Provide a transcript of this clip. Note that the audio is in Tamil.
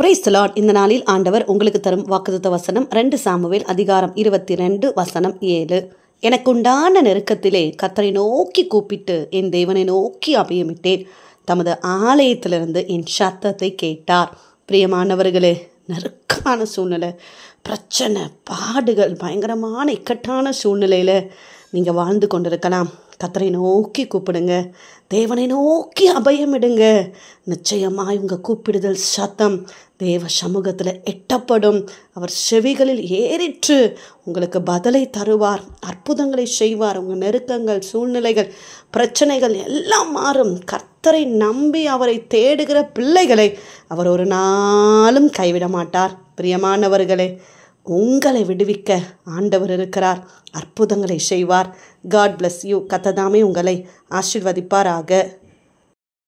பிரைஸ் லார்ட் இந்த நாளில் ஆண்டவர் உங்களுக்கு தரும் வாக்குத்த வசனம் ரெண்டு சாமுவேல் அதிகாரம் இருபத்தி ரெண்டு வசனம் ஏழு எனக்குண்டான நெருக்கத்திலே கத்தரை நோக்கி கூப்பிட்டு என் தேவனை நோக்கி அபியமிட்டேன் தமது ஆலயத்திலிருந்து என் சத்தத்தை கேட்டார் பிரியமானவர்களே நெருக்கான சூழ்நிலை பிரச்சனை பாடுகள் பயங்கரமான இக்கட்டான சூழ்நிலையில் நீங்கள் வாழ்ந்து கொண்டிருக்கலாம் கத்தரை நோக்கி கூப்பிடுங்க தேவனை நோக்கி அபயமிடுங்க நிச்சயமாக இவங்க கூப்பிடுதல் சத்தம் தேவ சமூகத்தில் எட்டப்படும் அவர் செவிகளில் ஏறிற்று உங்களுக்கு பதிலை தருவார் அற்புதங்களை செய்வார் உங்கள் நெருக்கங்கள் சூழ்நிலைகள் பிரச்சனைகள் எல்லாம் மாறும் கர்த்தரை நம்பி அவரை தேடுகிற பிள்ளைகளை அவர் ஒரு நாளும் கைவிட மாட்டார் பிரியமானவர்களே உங்களை விடுவிக்க ஆண்டவர் இருக்கிறார் அற்புதங்களை செய்வார் காட் பிளஸ் யூ கத்ததாமே உங்களை ஆசிர்வதிப்பாராக